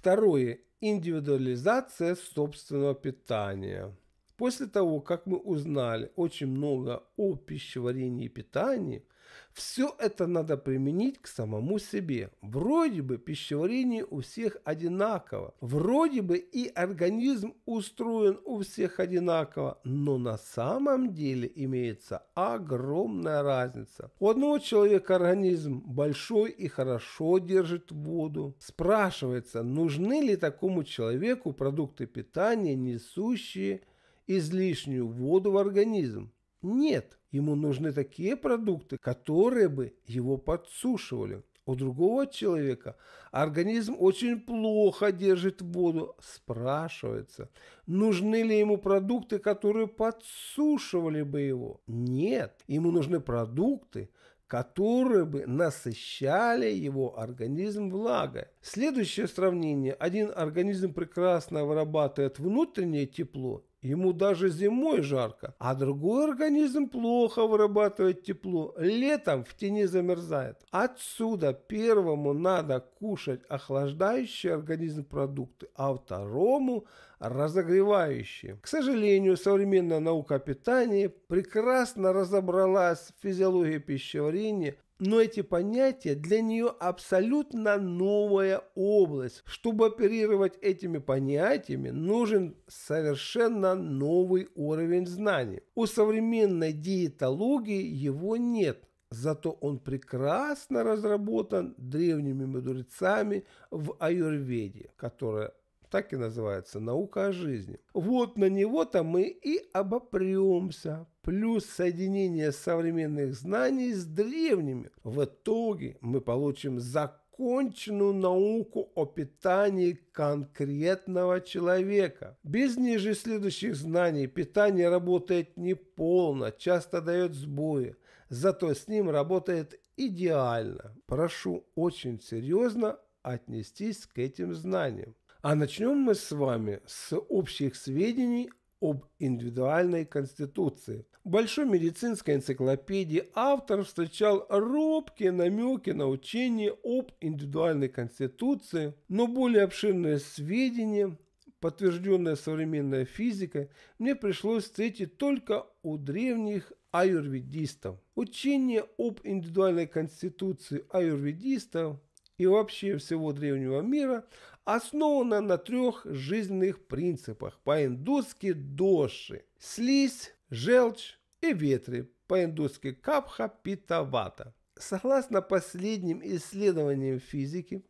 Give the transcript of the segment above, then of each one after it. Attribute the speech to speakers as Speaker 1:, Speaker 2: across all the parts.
Speaker 1: Второе. Индивидуализация собственного питания. После того, как мы узнали очень много о пищеварении и питании, все это надо применить к самому себе. Вроде бы пищеварение у всех одинаково, вроде бы и организм устроен у всех одинаково, но на самом деле имеется огромная разница. У одного человека организм большой и хорошо держит воду. Спрашивается, нужны ли такому человеку продукты питания, несущие излишнюю воду в организм. Нет, ему нужны такие продукты, которые бы его подсушивали. У другого человека организм очень плохо держит воду. Спрашивается, нужны ли ему продукты, которые подсушивали бы его? Нет, ему нужны продукты, которые бы насыщали его организм влагой. Следующее сравнение. Один организм прекрасно вырабатывает внутреннее тепло Ему даже зимой жарко, а другой организм плохо вырабатывает тепло, летом в тени замерзает. Отсюда первому надо кушать охлаждающие организм продукты, а второму разогревающие. К сожалению, современная наука питания прекрасно разобралась в физиологии пищеварения, но эти понятия для нее абсолютно новая область. Чтобы оперировать этими понятиями, нужен совершенно новый уровень знаний. У современной диетологии его нет. Зато он прекрасно разработан древними мудрецами в аюрведе, которая так и называется, наука о жизни. Вот на него-то мы и обопремся. Плюс соединение современных знаний с древними. В итоге мы получим законченную науку о питании конкретного человека. Без ниже следующих знаний питание работает неполно, часто дает сбои, зато с ним работает идеально. Прошу очень серьезно отнестись к этим знаниям. А начнем мы с вами с общих сведений об индивидуальной конституции. В большой медицинской энциклопедии автор встречал робкие намеки на учение об индивидуальной конституции, но более обширные сведения, подтвержденные современной физикой, мне пришлось встретить только у древних аюрведистов. Учение об индивидуальной конституции аюрведистов и вообще всего древнего мира основана на трех жизненных принципах по-индусски доши – слизь, желчь и ветры, по-индусски капха питавата. Согласно последним исследованиям физики,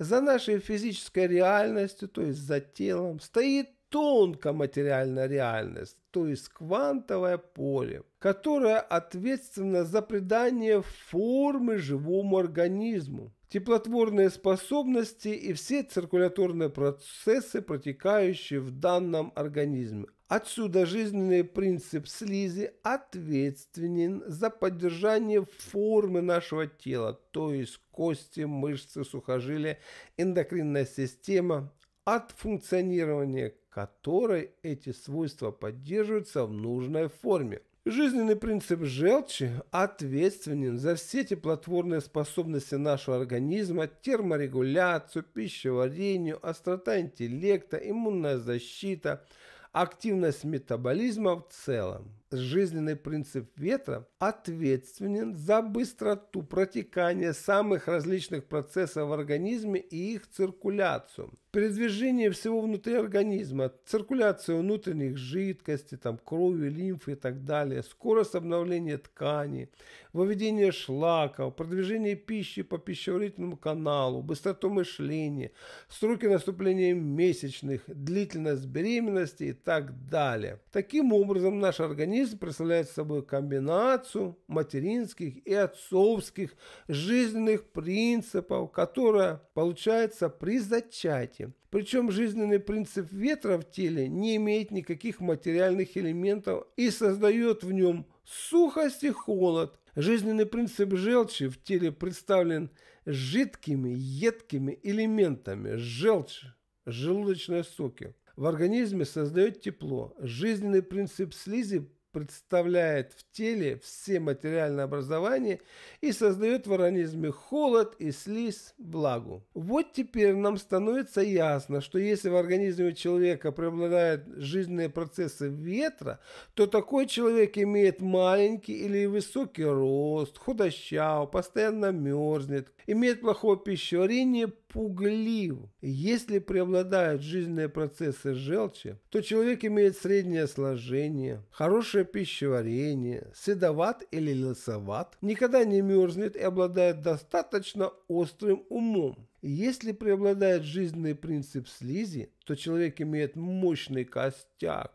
Speaker 1: за нашей физической реальностью, то есть за телом, стоит тонкая материальная реальность, то есть квантовое поле, которое ответственно за придание формы живому организму, теплотворные способности и все циркуляторные процессы, протекающие в данном организме. Отсюда жизненный принцип слизи ответственен за поддержание формы нашего тела, то есть кости, мышцы, сухожилия, эндокринная система, от функционирования которой эти свойства поддерживаются в нужной форме. Жизненный принцип желчи ответственен за все теплотворные способности нашего организма, терморегуляцию, пищеварению, острота интеллекта, иммунная защита, активность метаболизма в целом жизненный принцип ветра ответственен за быстроту протекания самых различных процессов в организме и их циркуляцию. Передвижение всего внутри организма, циркуляцию внутренних жидкостей, там, крови, лимфы и так далее, скорость обновления ткани, выведение шлаков, продвижение пищи по пищеварительному каналу, быстроту мышления, сроки наступления месячных, длительность беременности и так далее. Таким образом, наш организм Жизнь представляет собой комбинацию материнских и отцовских жизненных принципов, которая получается при зачатии. Причем жизненный принцип ветра в теле не имеет никаких материальных элементов и создает в нем сухость и холод. Жизненный принцип желчи в теле представлен жидкими, едкими элементами желчи, желудочные соки в организме создает тепло. Жизненный принцип слизи представляет в теле все материальные образования и создает в организме холод и слизь влагу. Вот теперь нам становится ясно, что если в организме человека преобладают жизненные процессы ветра, то такой человек имеет маленький или высокий рост, худощав, постоянно мерзнет, имеет плохое пищеварение, пуглив. Если преобладают жизненные процессы желчи, то человек имеет среднее сложение, хорошее хорошее пищеварение, седоват или лысоват, никогда не мерзнет и обладает достаточно острым умом. Если преобладает жизненный принцип слизи, то человек имеет мощный костяк,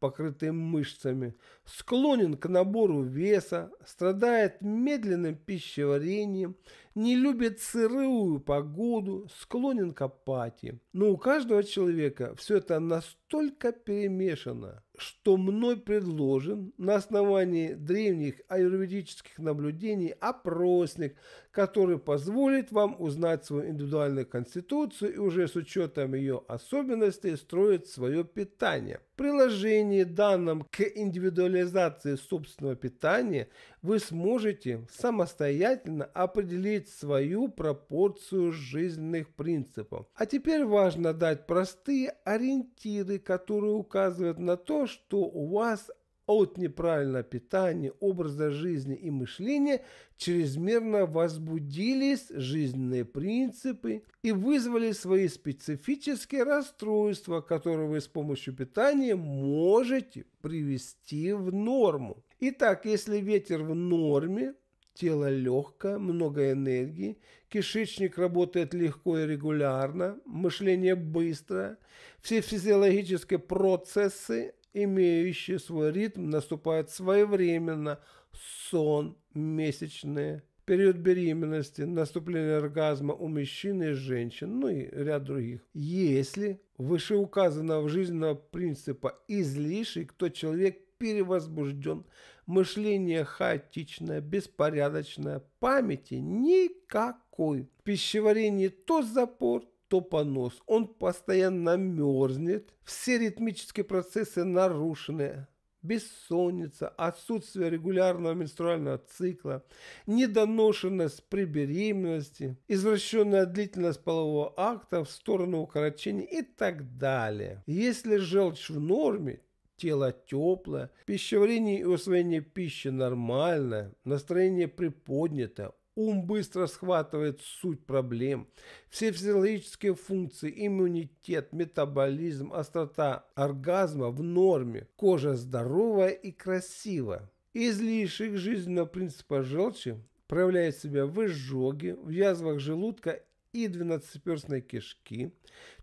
Speaker 1: покрытый мышцами, склонен к набору веса, страдает медленным пищеварением, не любит сырую погоду, склонен к апатии. Но у каждого человека все это настолько перемешано, что мной предложен на основании древних аюрведических наблюдений опросник, который позволит вам узнать свою индивидуальную конституцию и уже с учетом ее особенностей строить свое питание. В приложении данным к индивидуализации собственного питания вы сможете самостоятельно определить иметь свою пропорцию жизненных принципов. А теперь важно дать простые ориентиры, которые указывают на то, что у вас от неправильного питания, образа жизни и мышления чрезмерно возбудились жизненные принципы и вызвали свои специфические расстройства, которые вы с помощью питания можете привести в норму. Итак, если ветер в норме, Тело легкое, много энергии, кишечник работает легко и регулярно, мышление быстро, все физиологические процессы, имеющие свой ритм, наступают своевременно, сон, месячные, период беременности, наступление оргазма у мужчин и женщин, ну и ряд других. Если вышеуказанного жизненного принципа излишек, то человек перевозбужден, мышление хаотичное, беспорядочное, памяти никакой. В пищеварении то запор, то понос. Он постоянно мерзнет, все ритмические процессы нарушены. Бессонница, отсутствие регулярного менструального цикла, недоношенность при беременности, извращенная длительность полового акта в сторону укорочения и так далее. Если желчь в норме, тело теплое, пищеварение и усвоение пищи нормальное, настроение приподнято, ум быстро схватывает суть проблем, все физиологические функции, иммунитет, метаболизм, острота оргазма в норме, кожа здоровая и красивая. Излишек жизненного принципа желчи проявляет себя в изжоге, в язвах желудка и двенадцатиперстной кишки,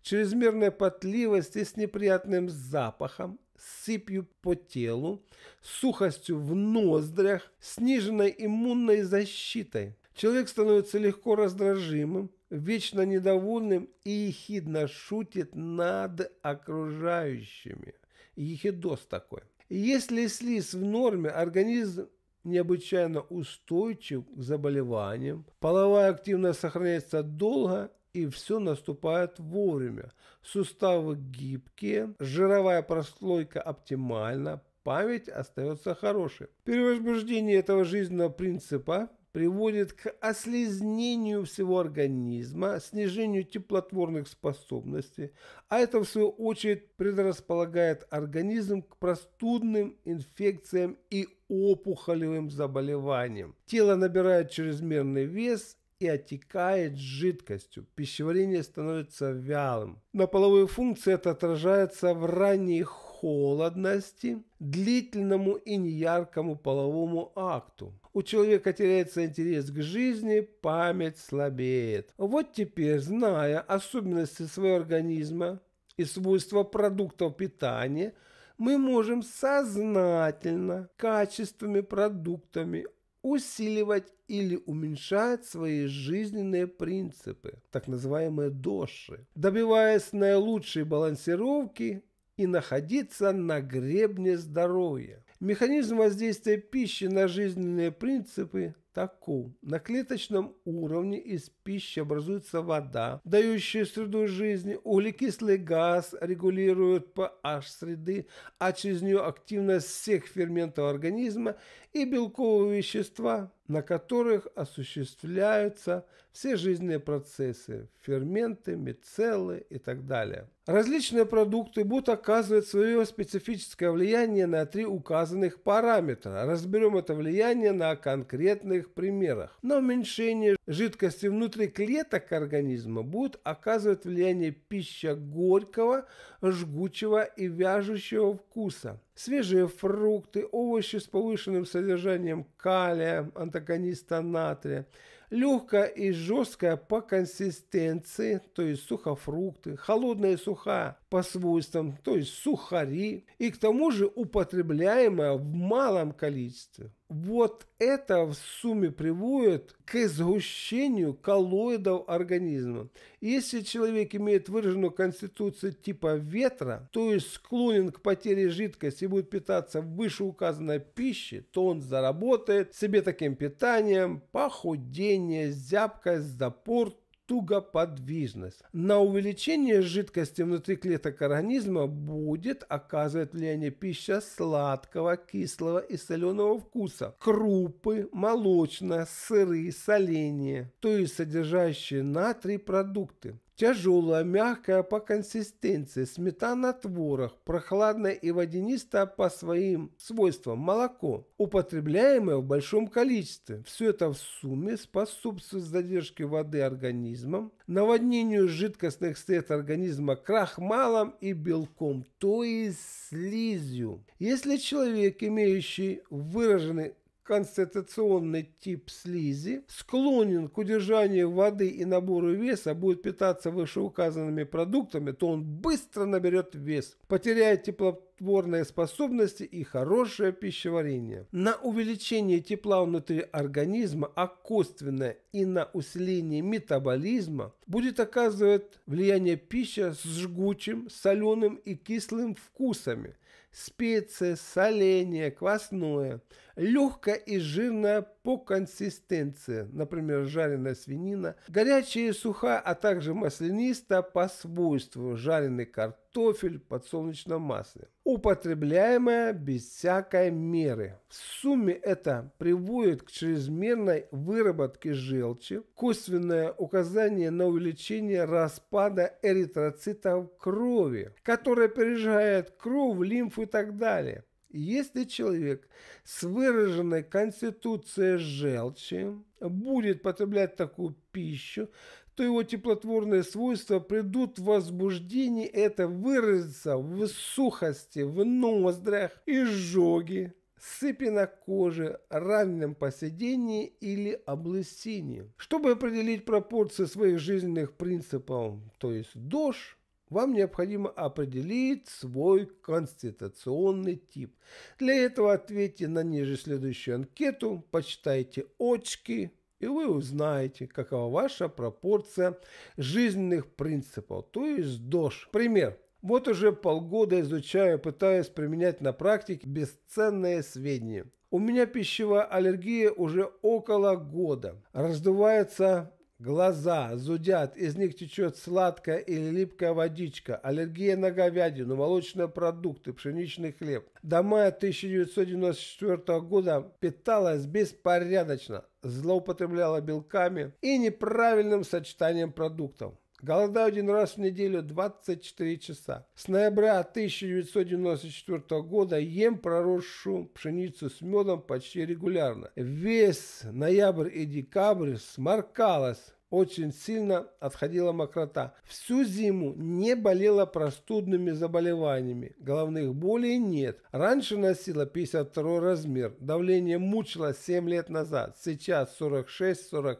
Speaker 1: чрезмерная потливость и с неприятным запахом, сыпью по телу, сухостью в ноздрях, сниженной иммунной защитой. Человек становится легко раздражимым, вечно недовольным и ехидно шутит над окружающими. Ехидос такой. Если слиз в норме, организм необычайно устойчив к заболеваниям, половая активность сохраняется долго и все наступает вовремя. Суставы гибкие, жировая прослойка оптимальна, память остается хорошей. Перевозбуждение этого жизненного принципа приводит к ослезнению всего организма, снижению теплотворных способностей, а это в свою очередь предрасполагает организм к простудным инфекциям и опухолевым заболеваниям. Тело набирает чрезмерный вес и отекает жидкостью. Пищеварение становится вялым. На половые функции это отражается в ранней холодности, длительному и неяркому половому акту. У человека теряется интерес к жизни, память слабеет. Вот теперь, зная особенности своего организма и свойства продуктов питания, мы можем сознательно, качественными продуктами, усиливать или уменьшать свои жизненные принципы, так называемые доши, добиваясь наилучшей балансировки и находиться на гребне здоровья. Механизм воздействия пищи на жизненные принципы таку. На клеточном уровне из пищи образуется вода, дающая среду жизни, углекислый газ регулирует pH среды, а через нее активность всех ферментов организма и белковые вещества, на которых осуществляются все жизненные процессы, ферменты, мицеллы и так далее. Различные продукты будут оказывать свое специфическое влияние на три указанных параметра. Разберем это влияние на конкретных своих примерах. На уменьшение жидкости внутри клеток организма будет оказывать влияние пища горького, жгучего и вяжущего вкуса. Свежие фрукты, овощи с повышенным содержанием калия, антагониста натрия, легкая и жесткая по консистенции, то есть сухофрукты, холодная и сухая по свойствам, то есть сухари, и к тому же употребляемая в малом количестве. Вот это в сумме приводит к сгущению коллоидов организма. Если человек имеет выраженную конституцию типа ветра, то есть склонен к потере жидкости и будет питаться вышеуказанной пищей, то он заработает себе таким питанием похудение, зябкость, запор, тугоподвижность. На увеличение жидкости внутри клеток организма будет оказывать влияние пища сладкого, кислого и соленого вкуса, крупы, молочное, сыры, соленье, то есть содержащие натрий продукты. Тяжелая, мягкая по консистенции, сметана творог, прохладное и водянистое по своим свойствам молоко, употребляемое в большом количестве. Все это в сумме способствует задержке воды организмом, наводнению жидкостных средств организма крахмалом и белком, то есть слизью. Если человек, имеющий выраженный концентрационный тип слизи, склонен к удержанию воды и набору веса, будет питаться вышеуказанными продуктами, то он быстро наберет вес, потеряет теплотворные способности и хорошее пищеварение. На увеличение тепла внутри организма, а косвенно и на усиление метаболизма будет оказывать влияние пища с жгучим, соленым и кислым вкусами, специи, соленье, квасное, легкое и жирное по консистенции, например, жареная свинина, горячая и сухая, а также маслянистая по свойству, жареный картофель в подсолнечном масле употребляемая без всякой меры. В сумме это приводит к чрезмерной выработке желчи, косвенное указание на увеличение распада эритроцитов крови, которое пережигает кровь, лимфу и так далее. Если человек с выраженной конституцией желчи будет потреблять такую пищу, то его теплотворные свойства придут в возбуждении, это выразится в сухости, в ноздрях, изжоге, сыпи на коже, раннем поседении или облысении. Чтобы определить пропорции своих жизненных принципов, то есть дож, вам необходимо определить свой конституционный тип. Для этого ответьте на ниже следующую анкету, почитайте очки, и вы узнаете, какова ваша пропорция жизненных принципов, то есть ДОЖ. Пример. Вот уже полгода изучаю, пытаюсь применять на практике бесценные сведения. У меня пищевая аллергия уже около года. Раздуваются глаза, зудят, из них течет сладкая или липкая водичка, аллергия на говядину, молочные продукты, пшеничный хлеб. До мая 1994 года питалась беспорядочно, злоупотребляла белками и неправильным сочетанием продуктов. Голодаю один раз в неделю 24 часа. С ноября 1994 года ем проросшую пшеницу с медом почти регулярно. Весь ноябрь и декабрь сморкалась очень сильно отходила мокрота. Всю зиму не болела простудными заболеваниями, головных болей нет. Раньше носила 52 размер, давление мучило 7 лет назад, сейчас 46-48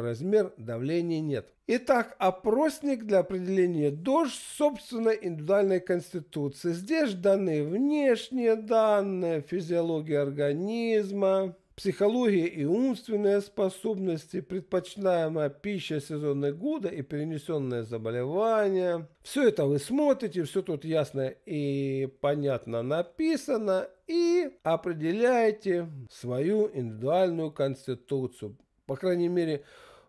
Speaker 1: размер, давления нет. Итак, опросник для определения ДОЖ собственной индивидуальной конституции. Здесь даны внешние данные, физиология организма, Психология и умственные способности, предпочитаемая пища сезонной года и перенесенные заболевания. Все это вы смотрите, все тут ясно и понятно написано и определяете свою индивидуальную конституцию. По крайней мере,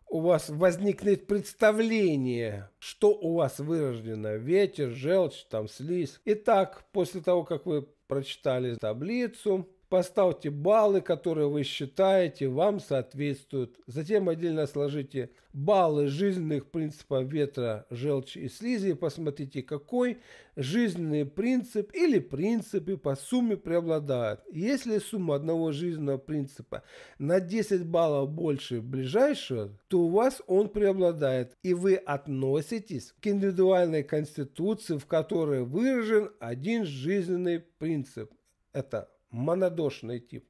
Speaker 1: у вас возникнет представление, что у вас вырождено. Ветер, желчь, там слизь. Итак, после того, как вы прочитали таблицу, Поставьте баллы, которые вы считаете вам соответствуют. Затем отдельно сложите баллы жизненных принципов ветра, желчи и слизи и посмотрите, какой жизненный принцип или принципы по сумме преобладают. Если сумма одного жизненного принципа на 10 баллов больше ближайшего, то у вас он преобладает, и вы относитесь к индивидуальной конституции, в которой выражен один жизненный принцип. Это монодошный тип.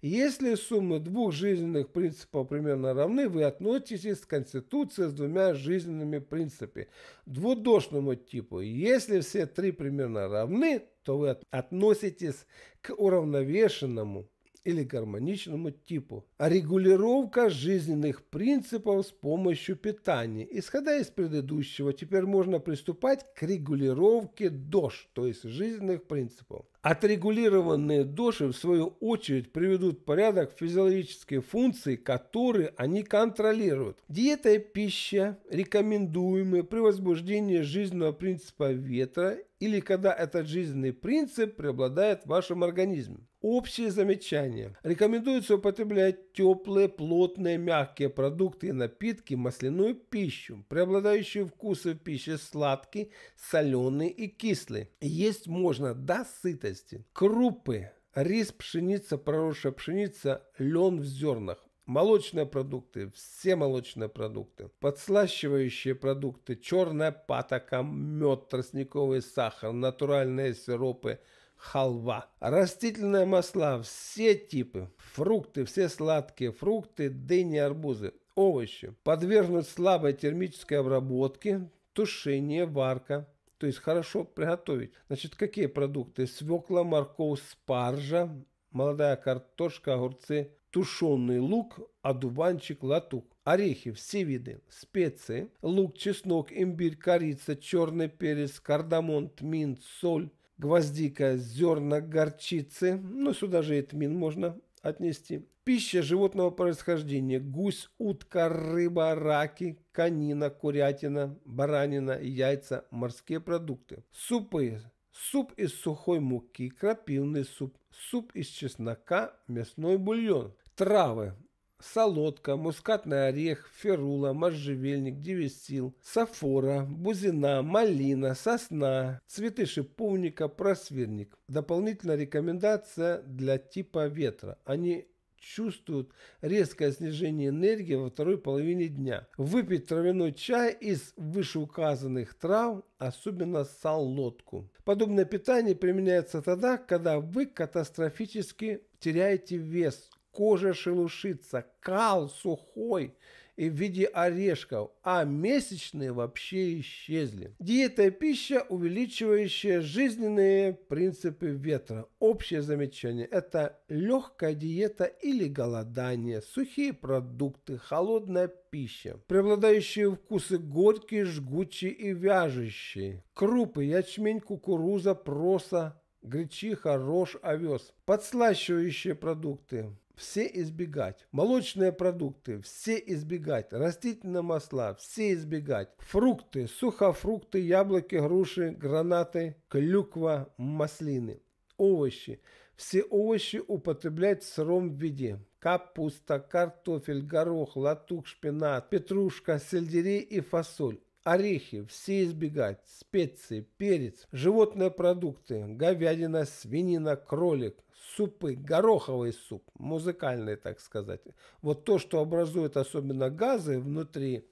Speaker 1: Если суммы двух жизненных принципов примерно равны, вы относитесь к конституции с двумя жизненными принципами двудошному типу. Если все три примерно равны, то вы относитесь к уравновешенному или гармоничному типу. А регулировка жизненных принципов с помощью питания. Исходя из предыдущего, теперь можно приступать к регулировке ДОЖ, то есть жизненных принципов. Отрегулированные доши, в свою очередь, приведут в порядок физиологические функции, которые они контролируют. Диета и пища рекомендуемые при возбуждении жизненного принципа ветра или когда этот жизненный принцип преобладает в вашем организме. Общие замечания. Рекомендуется употреблять теплые, плотные, мягкие продукты и напитки, масляную пищу. Преобладающие вкусы в пище сладкий, соленый и кислый. Есть можно до сытости. Крупы, рис, пшеница, проросшая пшеница, лен в зернах молочные продукты, все молочные продукты, подслащивающие продукты, черная патока, мед, тростниковый сахар, натуральные сиропы, халва, растительные масла, все типы, фрукты, все сладкие фрукты, дыни, арбузы, овощи, подвергнуть слабой термической обработке, тушение, варка, то есть хорошо приготовить. Значит, какие продукты? Свекла, морковь, спаржа, молодая картошка, огурцы, тушеный лук, одуванчик, латук, орехи, все виды, специи, лук, чеснок, имбирь, корица, черный перец, кардамон, тмин, соль, гвоздика, зерна, горчицы, ну сюда же и тмин можно отнести. Пища животного происхождения – гусь, утка, рыба, раки, конина, курятина, баранина, яйца, морские продукты. Супы суп из сухой муки, крапивный суп, суп из чеснока, мясной бульон. Травы. Солодка, мускатный орех, ферула, можжевельник, девистил, сафора, бузина, малина, сосна, цветы шиповника, просверник. Дополнительная рекомендация для типа ветра. Они чувствуют резкое снижение энергии во второй половине дня. Выпить травяной чай из вышеуказанных трав, особенно солодку. Подобное питание применяется тогда, когда вы катастрофически теряете вес, кожа шелушится, кал сухой – и в виде орешков, а месячные вообще исчезли. Диета – и пища, увеличивающая жизненные принципы ветра. Общее замечание – это легкая диета или голодание, сухие продукты, холодная пища. Преобладающие вкусы горькие, жгучие и вяжущие. Крупы, ячмень, кукуруза, проса, гречиха, рожь, овес. Подслащивающие продукты все избегать. Молочные продукты все избегать. Растительные масла все избегать. Фрукты, сухофрукты, яблоки, груши, гранаты, клюква, маслины. Овощи. Все овощи употреблять в сыром виде. Капуста, картофель, горох, латук, шпинат, петрушка, сельдерей и фасоль. Орехи все избегать, специи, перец, животные продукты, говядина, свинина, кролик, супы, гороховый суп, музыкальный, так сказать. Вот то, что образует особенно газы внутри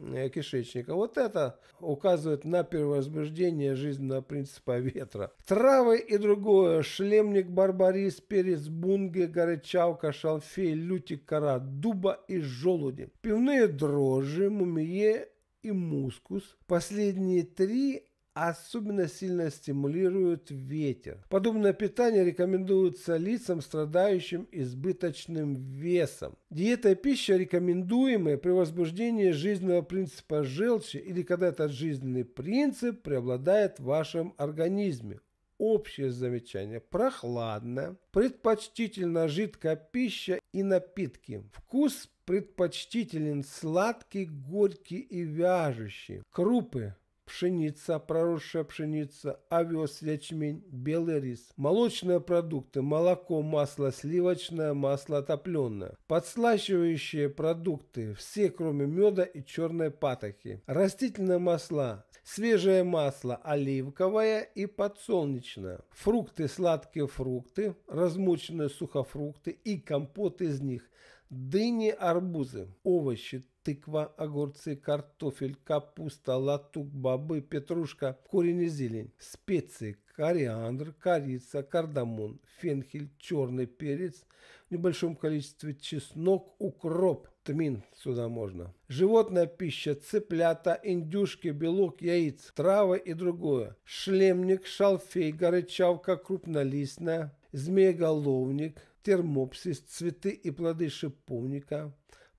Speaker 1: э, кишечника. Вот это указывает на перевозбуждение жизненного принципа ветра. Травы и другое. Шлемник, барбарис, перец, бунги, горячавка, шалфей, лютик, кора, дуба и желуди. Пивные дрожжи, мумие и мускус. Последние три особенно сильно стимулируют ветер. Подобное питание рекомендуется лицам, страдающим избыточным весом. Диета и пища рекомендуемые при возбуждении жизненного принципа желчи или когда этот жизненный принцип преобладает в вашем организме. Общее замечание. Прохладно. Предпочтительно жидкая пища и напитки. Вкус предпочтителен сладкий, горький и вяжущий. Крупы пшеница, проросшая пшеница, овес, ячмень, белый рис, молочные продукты, молоко, масло сливочное, масло топленое, подслащивающие продукты, все кроме меда и черной патоки, растительные масла, свежее масло оливковое и подсолнечное, фрукты, сладкие фрукты, размоченные сухофрукты и компот из них, дыни, арбузы, овощи, тыква, огурцы, картофель, капуста, латук, бобы, петрушка, корень и зелень, специи, кориандр, корица, кардамон, фенхель, черный перец, в небольшом количестве чеснок, укроп, тмин сюда можно. Животная пища, цыплята, индюшки, белок, яиц, травы и другое. Шлемник, шалфей, горычавка, крупнолистная, змееголовник, термопсис, цветы и плоды шиповника,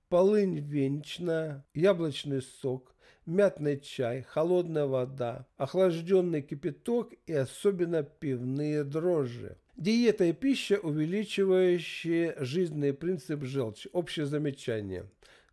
Speaker 1: полынь веничная, яблочный сок, мятный чай, холодная вода, охлажденный кипяток и особенно пивные дрожжи. Диета и пища, увеличивающие жизненный принцип желчи. Общее замечание.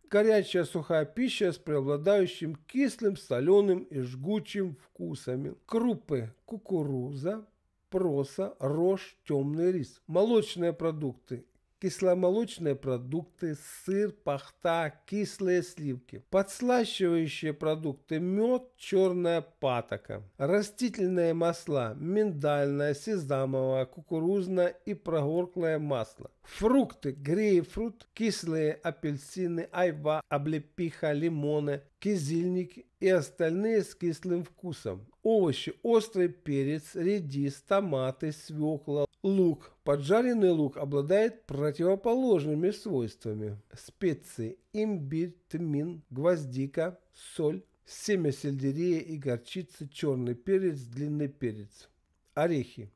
Speaker 1: Горячая сухая пища с преобладающим кислым, соленым и жгучим вкусами. Крупы, кукуруза, проса, рожь, темный рис. Молочные продукты, кисломолочные продукты, сыр, пахта, кислые сливки, подслащивающие продукты, мед, черная патока, растительные масла, миндальное, сезамовое, кукурузное и прогорклое масло, фрукты, грейпфрут, кислые апельсины, айва, облепиха, лимоны, кизильники и остальные с кислым вкусом. Овощи, острый перец, редис, томаты, свекла, Лук, поджаренный лук обладает противоположными свойствами. Специи, имбирь, тмин, гвоздика, соль, семя сельдерея и горчица, черный перец, длинный перец. Орехи,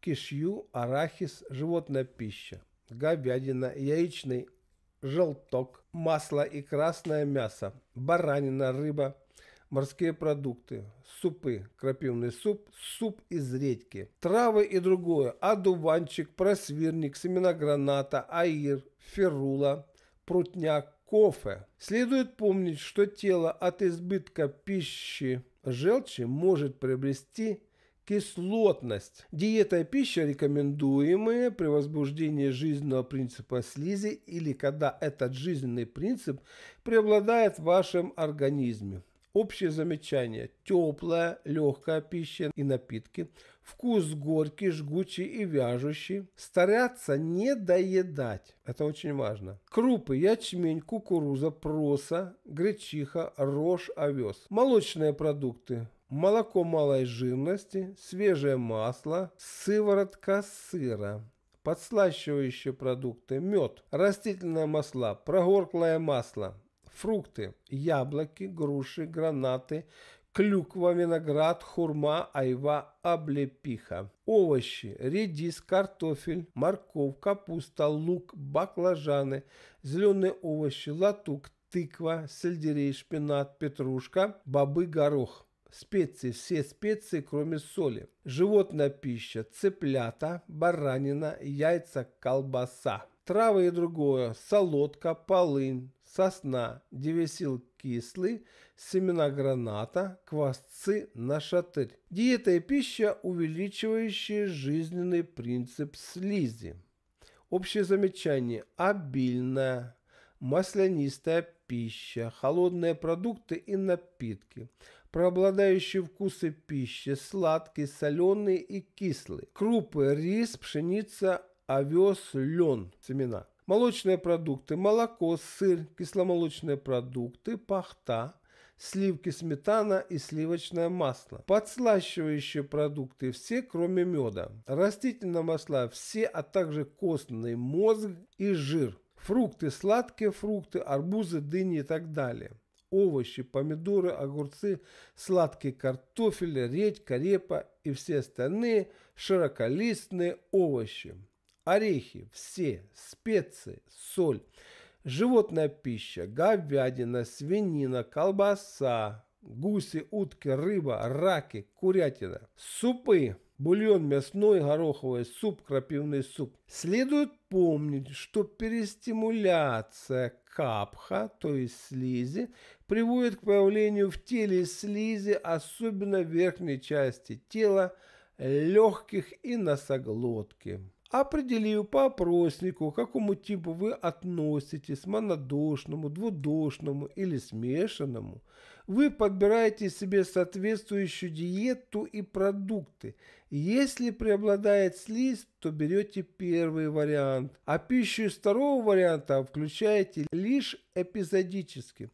Speaker 1: кишью, арахис, животная пища, говядина, яичный желток, масло и красное мясо, баранина, рыба, морские продукты, супы, крапивный суп, суп из редьки, травы и другое, одуванчик, просвирник, семена граната, аир, ферула, прутняк, кофе. Следует помнить, что тело от избытка пищи желчи может приобрести кислотность. Диета и пища, рекомендуемые при возбуждении жизненного принципа слизи или когда этот жизненный принцип преобладает в вашем организме. Общее замечание – теплая, легкая пища и напитки, вкус горький, жгучий и вяжущий. Стараться не доедать, это очень важно. Крупы, ячмень, кукуруза, проса, гречиха, рожь, овес. Молочные продукты – молоко малой жирности, свежее масло, сыворотка сыра подслащивающие продукты, мед, растительное масло, прогорклое масло, фрукты, яблоки, груши, гранаты, клюква, виноград, хурма, айва, облепиха. Овощи, редис, картофель, морковь, капуста, лук, баклажаны, зеленые овощи, латук, тыква, сельдерей, шпинат, петрушка, бобы, горох. Специи, все специи, кроме соли. Животная пища, цыплята, баранина, яйца, колбаса. Травы и другое, солодка, полынь, сосна, девесил кислый, семена граната, квасцы, нашатырь. Диета и пища, увеличивающие жизненный принцип слизи. Общее замечание. Обильная, маслянистая пища, холодные продукты и напитки, преобладающие вкусы пищи, сладкий, соленый и кислый, крупы, рис, пшеница, овес, лен, семена – молочные продукты, молоко, сыр, кисломолочные продукты, пахта, сливки, сметана и сливочное масло. Подслащивающие продукты все, кроме меда. Растительные масла все, а также костный мозг и жир. Фрукты, сладкие фрукты, арбузы, дыни и так далее овощи, помидоры, огурцы, сладкий картофель, редька, репа и все остальные широколистные овощи орехи, все, специи, соль, животная пища, говядина, свинина, колбаса, гуси, утки, рыба, раки, курятина, супы, бульон мясной, гороховый суп, крапивный суп. Следует помнить, что перестимуляция капха, то есть слизи, приводит к появлению в теле слизи, особенно в верхней части тела, легких и носоглотки. Определив по опроснику, к какому типу вы относитесь, монодошному, двудошному или смешанному, вы подбираете себе соответствующую диету и продукты. Если преобладает слизь, то берете первый вариант, а пищу из второго варианта включаете лишь эпизодически,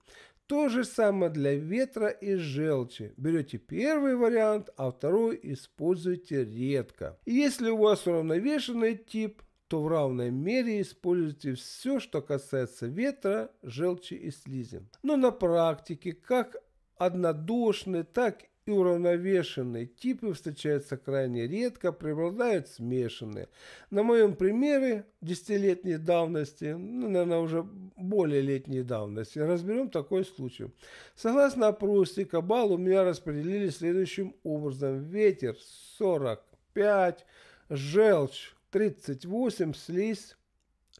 Speaker 1: то же самое для ветра и желчи. Берете первый вариант, а второй используйте редко. если у вас уравновешенный тип, то в равной мере используйте все, что касается ветра, желчи и слизи. Но на практике как однодушные, так и уравновешенные типы встречаются крайне редко, преобладают смешанные. На моем примере десятилетней давности, ну, наверное, уже более летней давности, разберем такой случай. Согласно опросика, баллы у меня распределили следующим образом. Ветер 45, желчь 38, слизь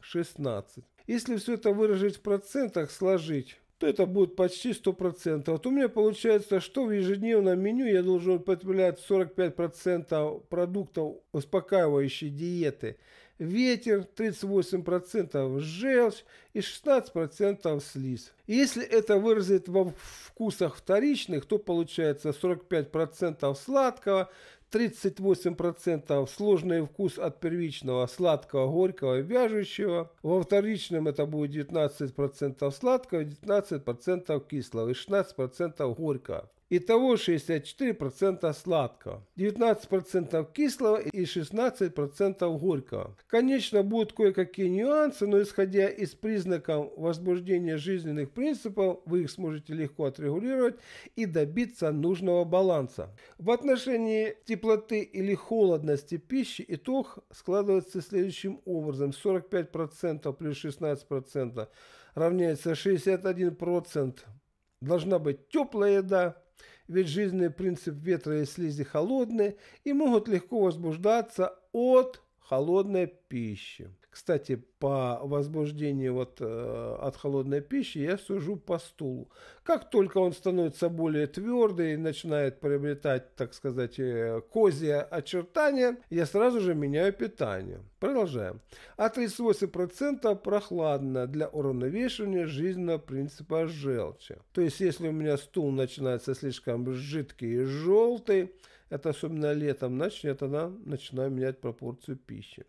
Speaker 1: 16. Если все это выражить в процентах, сложить то это будет почти 100%. Вот а у меня получается, что в ежедневном меню я должен употреблять 45% продуктов успокаивающей диеты. Ветер, 38% желчь и 16% слиз. Если это выразить во вкусах вторичных, то получается 45% сладкого, 38% сложный вкус от первичного сладкого, горького и вяжущего. Во вторичном это будет 19% сладкого, 19% кислого и 16% горького. Итого 64% сладкого, 19% кислого и 16% горького. Конечно, будут кое-какие нюансы, но исходя из признаков возбуждения жизненных принципов, вы их сможете легко отрегулировать и добиться нужного баланса. В отношении теплоты или холодности пищи итог складывается следующим образом. 45% плюс 16% равняется 61%. Должна быть теплая еда, ведь жизненный принцип ветра и слизи холодные и могут легко возбуждаться от холодной пищи. Кстати, по возбуждению вот, э, от холодной пищи я сужу по стулу. Как только он становится более твердый и начинает приобретать, так сказать, э, козье очертания, я сразу же меняю питание. Продолжаем. А 38% прохладно для уравновешивания жизненного принципа желчи. То есть, если у меня стул начинается слишком жидкий и желтый, это особенно летом начнет она, начинает менять пропорцию пищи.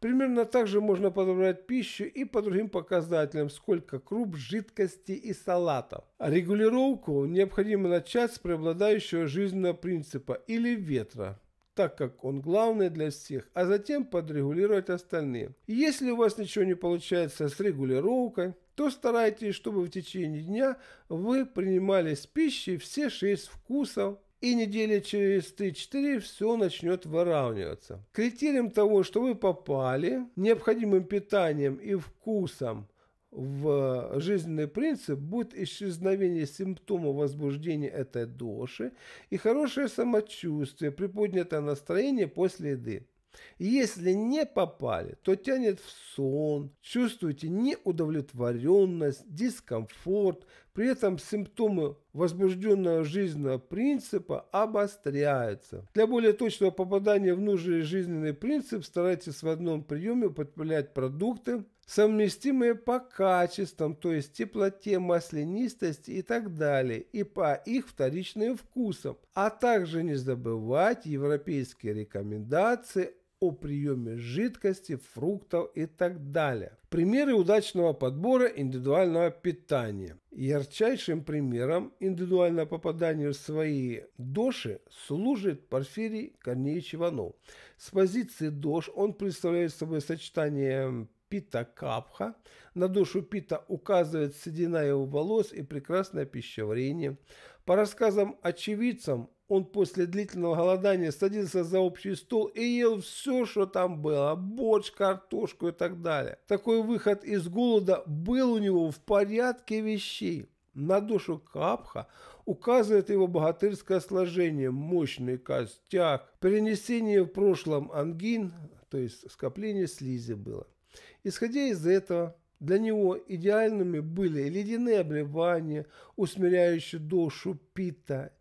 Speaker 1: Примерно так же можно подобрать пищу и по другим показателям, сколько круп, жидкости и салатов. Регулировку необходимо начать с преобладающего жизненного принципа или ветра, так как он главный для всех, а затем подрегулировать остальные. Если у вас ничего не получается с регулировкой, то старайтесь, чтобы в течение дня вы принимали с пищей все шесть вкусов и недели через 3-4 все начнет выравниваться. Критерием того, что вы попали, необходимым питанием и вкусом в жизненный принцип будет исчезновение симптомов возбуждения этой доши и хорошее самочувствие, приподнятое настроение после еды. Если не попали, то тянет в сон, чувствуете неудовлетворенность, дискомфорт, при этом симптомы возбужденного жизненного принципа обостряются. Для более точного попадания в нужный жизненный принцип старайтесь в одном приеме употреблять продукты, совместимые по качествам, то есть теплоте, маслянистости и так далее, и по их вторичным вкусам. А также не забывать европейские рекомендации о приеме жидкости, фруктов и так далее. Примеры удачного подбора индивидуального питания. Ярчайшим примером индивидуального попадания в свои доши служит Порфирий Корнеевич Иванов. С позиции дош он представляет собой сочетание Пита Капха. На душу Пита указывает седина его волос и прекрасное пищеварение. По рассказам очевидцам, он после длительного голодания садился за общий стол и ел все, что там было. Борщ, картошку и так далее. Такой выход из голода был у него в порядке вещей. На душу Капха указывает его богатырское сложение, мощный костяк, перенесение в прошлом ангин, то есть скопление слизи было. Исходя из этого, для него идеальными были ледяные обливания, усмиряющие душу Пита,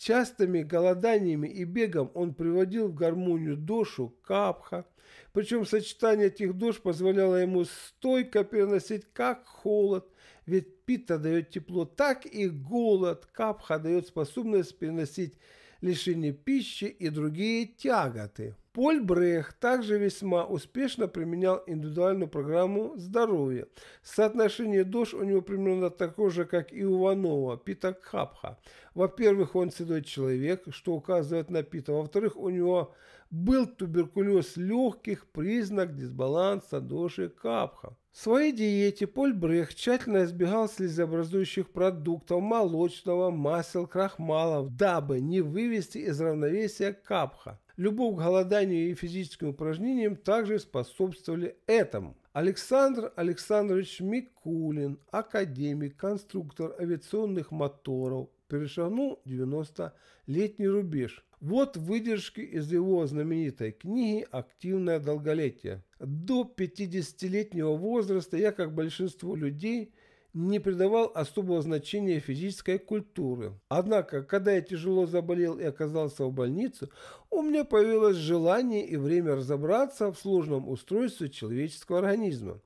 Speaker 1: Частыми голоданиями и бегом он приводил в гармонию дошу, капха. Причем сочетание этих душ позволяло ему стойко переносить как холод, ведь пита дает тепло, так и голод. Капха дает способность переносить лишение пищи и другие тяготы. Поль Брех также весьма успешно применял индивидуальную программу здоровья. Соотношение дож у него примерно такое же, как и у Ванова, Пита Капха. Во-первых, он седой человек, что указывает на Пита. Во-вторых, у него был туберкулез легких, признак дисбаланса доши Капха. В своей диете Поль Брех тщательно избегал слезообразующих продуктов, молочного, масел, крахмалов, дабы не вывести из равновесия капха. Любовь к голоданию и физическим упражнениям также способствовали этому. Александр Александрович Микулин, академик, конструктор авиационных моторов, перешагнул 90-летний рубеж. Вот выдержки из его знаменитой книги «Активное долголетие». До 50-летнего возраста я, как большинство людей, не придавал особого значения физической культуры. Однако, когда я тяжело заболел и оказался в больнице, у меня появилось желание и время разобраться в сложном устройстве человеческого организма.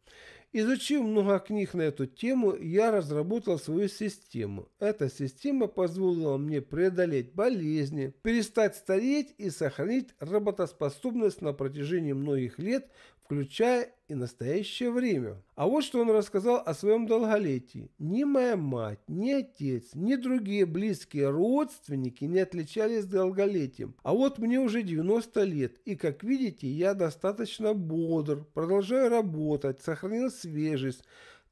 Speaker 1: Изучив много книг на эту тему, я разработал свою систему. Эта система позволила мне преодолеть болезни, перестать стареть и сохранить работоспособность на протяжении многих лет включая и настоящее время. А вот что он рассказал о своем долголетии. Ни моя мать, ни отец, ни другие близкие родственники не отличались долголетием. А вот мне уже 90 лет, и, как видите, я достаточно бодр, продолжаю работать, сохранил свежесть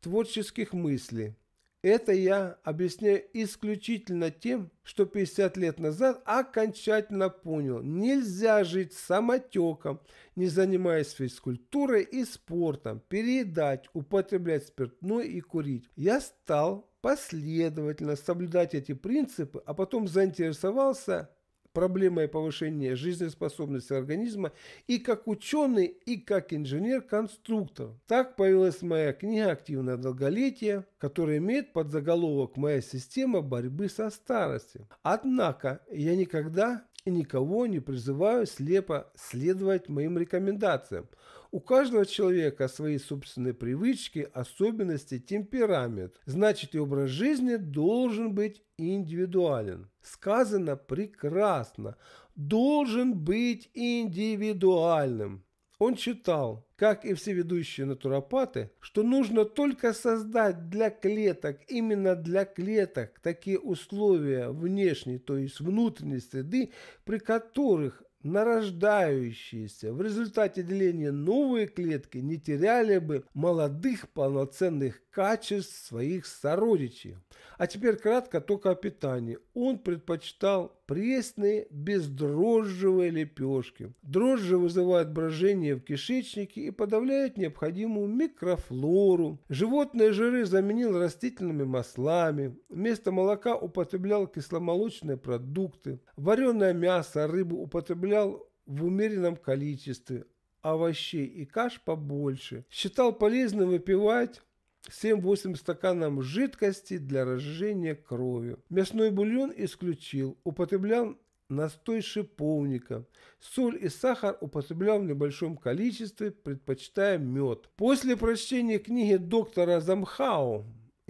Speaker 1: творческих мыслей. Это я объясняю исключительно тем, что 50 лет назад окончательно понял, нельзя жить самотеком, не занимаясь физкультурой и спортом, переедать, употреблять спиртное ну и курить. Я стал последовательно соблюдать эти принципы, а потом заинтересовался проблемой повышения жизнеспособности организма и как ученый, и как инженер-конструктор. Так появилась моя книга «Активное долголетие», которая имеет подзаголовок «Моя система борьбы со старостью». Однако я никогда и никого не призываю слепо следовать моим рекомендациям. У каждого человека свои собственные привычки, особенности, темперамент. Значит, и образ жизни должен быть индивидуален. Сказано прекрасно. Должен быть индивидуальным. Он читал, как и все ведущие натуропаты, что нужно только создать для клеток, именно для клеток, такие условия внешней, то есть внутренней среды, при которых нарождающиеся в результате деления новые клетки не теряли бы молодых полноценных качеств своих сородичей. А теперь кратко только о питании. Он предпочитал пресные бездрожжевые лепешки. Дрожжи вызывают брожение в кишечнике и подавляют необходимую микрофлору. Животные жиры заменил растительными маслами. Вместо молока употреблял кисломолочные продукты. Вареное мясо, рыбу употреблял в умеренном количестве овощей и каш побольше. Считал полезным выпивать 7-8 стаканам жидкости для разжижения крови. Мясной бульон исключил, употреблял настой шиповника. Соль и сахар употреблял в небольшом количестве, предпочитая мед. После прочтения книги доктора Замхау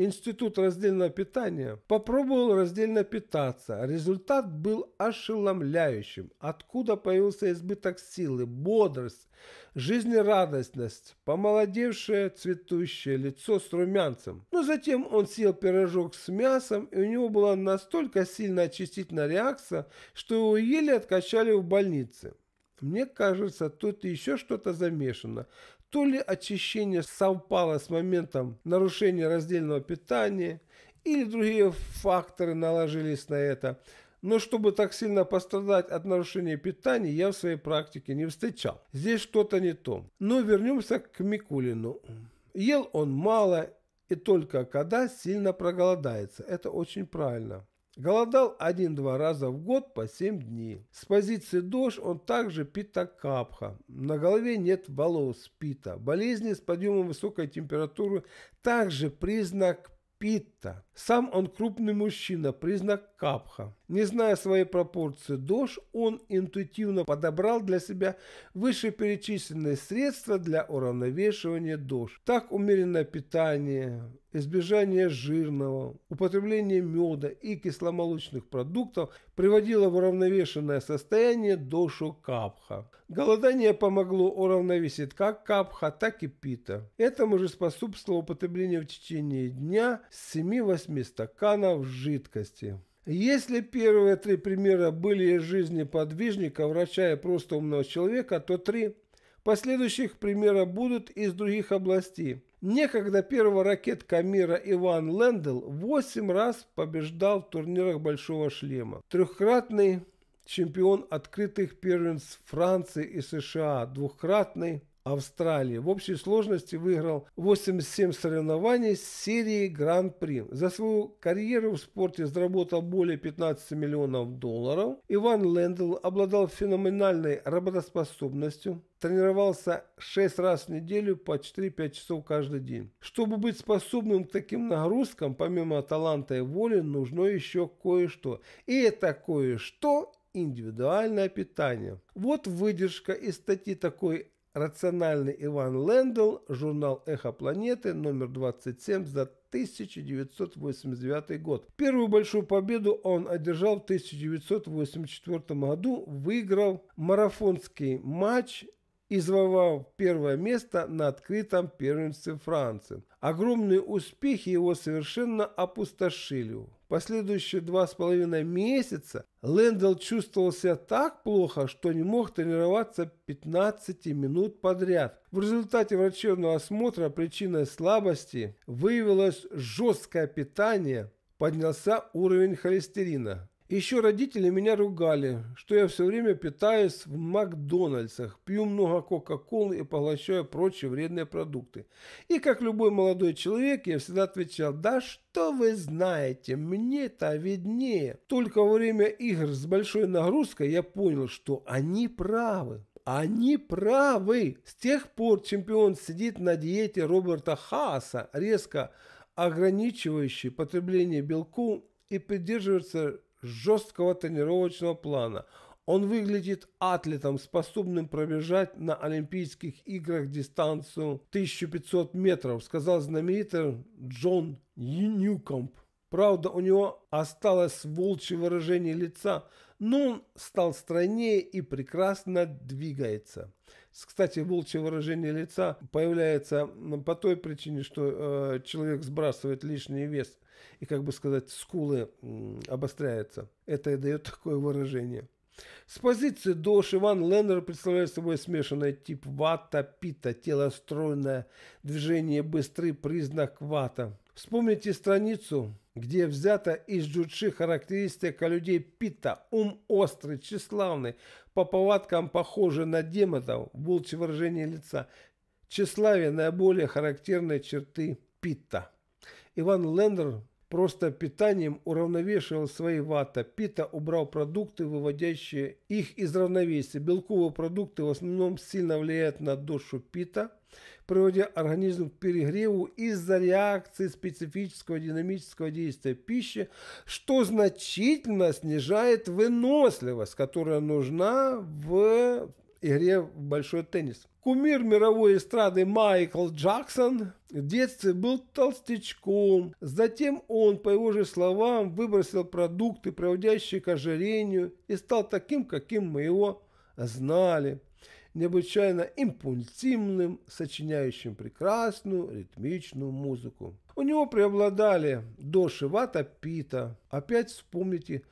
Speaker 1: Институт раздельного питания, попробовал раздельно питаться. Результат был ошеломляющим. Откуда появился избыток силы, бодрость, жизнерадостность, помолодевшее цветущее лицо с румянцем. Но затем он съел пирожок с мясом, и у него была настолько сильная очистительная реакция, что его еле откачали в больнице. Мне кажется, тут еще что-то замешано. То ли очищение совпало с моментом нарушения раздельного питания, или другие факторы наложились на это. Но чтобы так сильно пострадать от нарушения питания, я в своей практике не встречал. Здесь что-то не то. Но вернемся к Микулину. Ел он мало и только когда сильно проголодается. Это очень правильно. Голодал один-два раза в год по 7 дней. С позиции дож он также пита На голове нет волос пита. Болезни с подъемом высокой температуры также признак питта. Сам он крупный мужчина, признак капха. Не зная своей пропорции ДОЖ, он интуитивно подобрал для себя вышеперечисленные средства для уравновешивания ДОЖ. Так умеренное питание, избежание жирного, употребление меда и кисломолочных продуктов приводило в уравновешенное состояние дожу капха. Голодание помогло уравновесить как капха, так и пита. Этому же способствовало употребление в течение дня 7-8 стаканов жидкости. Если первые три примера были из жизни подвижника, врача и просто умного человека, то три последующих примера будут из других областей. Некогда первого ракетка мира Иван Лендл 8 раз побеждал в турнирах Большого Шлема. Трехкратный чемпион открытых первенств Франции и США, двухкратный Австралии. В общей сложности выиграл 87 соревнований с серии Гран-при. За свою карьеру в спорте заработал более 15 миллионов долларов. Иван Лендл обладал феноменальной работоспособностью, тренировался 6 раз в неделю по 4-5 часов каждый день. Чтобы быть способным к таким нагрузкам, помимо таланта и воли, нужно еще кое-что. И это кое-что индивидуальное питание. Вот выдержка из статьи такой Рациональный Иван Лендл, журнал «Эхо планеты», номер 27 за 1989 год. Первую большую победу он одержал в 1984 году, выиграл марафонский матч и завоевал первое место на открытом первенстве Франции. Огромные успехи его совершенно опустошили. Последующие два с половиной месяца Лэндл чувствовал себя так плохо, что не мог тренироваться 15 минут подряд. В результате врачебного осмотра причиной слабости выявилось жесткое питание, поднялся уровень холестерина. Еще родители меня ругали, что я все время питаюсь в Макдональдсах, пью много Кока-Колы и поглощаю прочие вредные продукты. И как любой молодой человек, я всегда отвечал, да что вы знаете, мне-то виднее. Только во время игр с большой нагрузкой я понял, что они правы. Они правы. С тех пор чемпион сидит на диете Роберта Хааса, резко ограничивающий потребление белков и придерживается жесткого тренировочного плана. Он выглядит атлетом, способным пробежать на Олимпийских играх дистанцию 1500 метров, сказал знаменитый Джон Ньюкомп. Правда, у него осталось волчье выражение лица, но он стал стройнее и прекрасно двигается. Кстати, волчье выражение лица появляется по той причине, что э, человек сбрасывает лишний вес и, как бы сказать, скулы э, обостряются. Это и дает такое выражение. С позиции Дош Иван Леннер представляет собой смешанный тип вата-пита, тело стройное, движение быстрый признак вата. Вспомните страницу где взята из джучи характеристика людей Пита ум острый, тщеславный, по повадкам похожий на демотов, волчье выражение лица, тщеславие наиболее характерные черты Пита Иван Лендер просто питанием уравновешивал свои вата. Пита убрал продукты, выводящие их из равновесия. Белковые продукты в основном сильно влияют на душу Пита, приводя организм к перегреву из-за реакции специфического динамического действия пищи, что значительно снижает выносливость, которая нужна в игре в большой теннис. Кумир мировой эстрады Майкл Джексон в детстве был толстячком. Затем он, по его же словам, выбросил продукты, приводящие к ожирению, и стал таким, каким мы его знали необычайно импульсивным, сочиняющим прекрасную ритмичную музыку. У него преобладали доши Вата Пита. Опять вспомните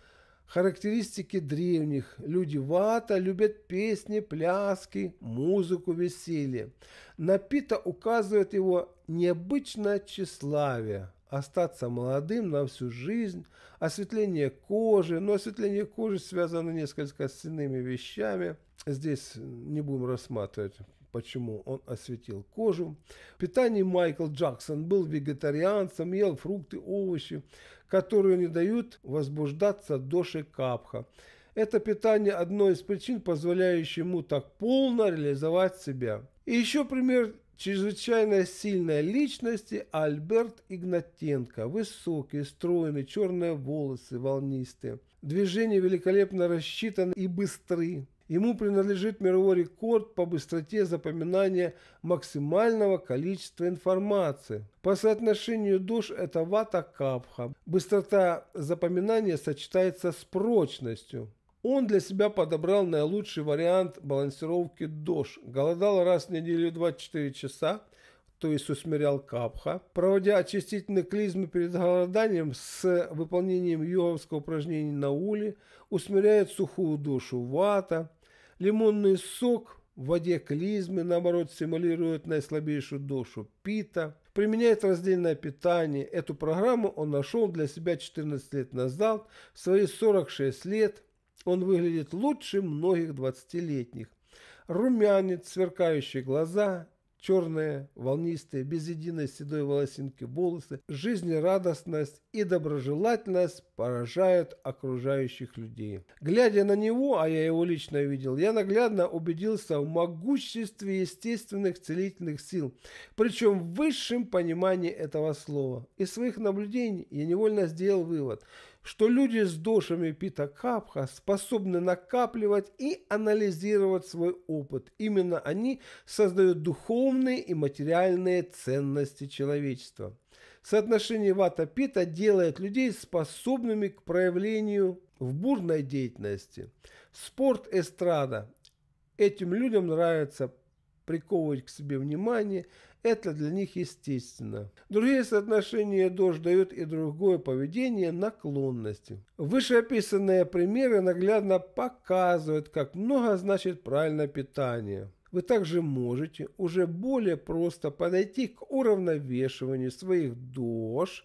Speaker 1: характеристики древних. Люди Вата любят песни, пляски, музыку, веселье. На Пита указывает его необычное тщеславие, остаться молодым на всю жизнь, осветление кожи, но осветление кожи связано несколько с иными вещами, Здесь не будем рассматривать, почему он осветил кожу. Питание питании Майкл Джексон был вегетарианцем, ел фрукты, овощи, которые не дают возбуждаться доши капха. Это питание одно из причин, позволяющих ему так полно реализовать себя. И еще пример чрезвычайно сильной личности Альберт Игнатенко. Высокий, стройный, черные волосы, волнистые. Движения великолепно рассчитаны и быстры. Ему принадлежит мировой рекорд по быстроте запоминания максимального количества информации. По соотношению душ это вата капха. Быстрота запоминания сочетается с прочностью. Он для себя подобрал наилучший вариант балансировки душ. Голодал раз в неделю 24 часа, то есть усмирял капха, проводя очистительные клизмы перед голоданием с выполнением йоговского упражнения на уле, усмиряет сухую душу вата, Лимонный сок в воде клизмы, наоборот, симулирует наислабейшую душу Пита. Применяет раздельное питание. Эту программу он нашел для себя 14 лет назад. В свои 46 лет он выглядит лучше многих 20-летних. Румянец, сверкающие глаза, черные, волнистые, без единой седой волосинки волосы, жизнерадостность и доброжелательность поражают окружающих людей. Глядя на него, а я его лично видел, я наглядно убедился в могуществе естественных целительных сил, причем в высшем понимании этого слова. Из своих наблюдений я невольно сделал вывод – что люди с дошами Питакапха способны накапливать и анализировать свой опыт. Именно они создают духовные и материальные ценности человечества. Соотношение вата-пита делает людей способными к проявлению в бурной деятельности. Спорт, эстрада. Этим людям нравится приковывать к себе внимание – это для них естественно. Другие соотношения дождь дает и другое поведение наклонности. Вышеописанные примеры наглядно показывают, как много значит правильное питание вы также можете уже более просто подойти к уравновешиванию своих душ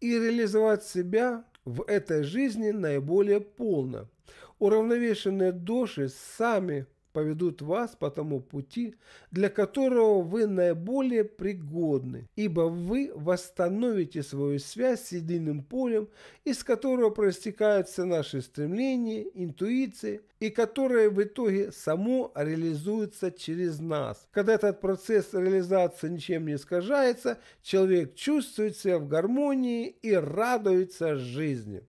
Speaker 1: и реализовать себя в этой жизни наиболее полно. Уравновешенные души сами поведут вас по тому пути, для которого вы наиболее пригодны, ибо вы восстановите свою связь с единым полем, из которого проистекают все наши стремления, интуиции, и которое в итоге само реализуется через нас. Когда этот процесс реализации ничем не искажается, человек чувствует себя в гармонии и радуется жизни.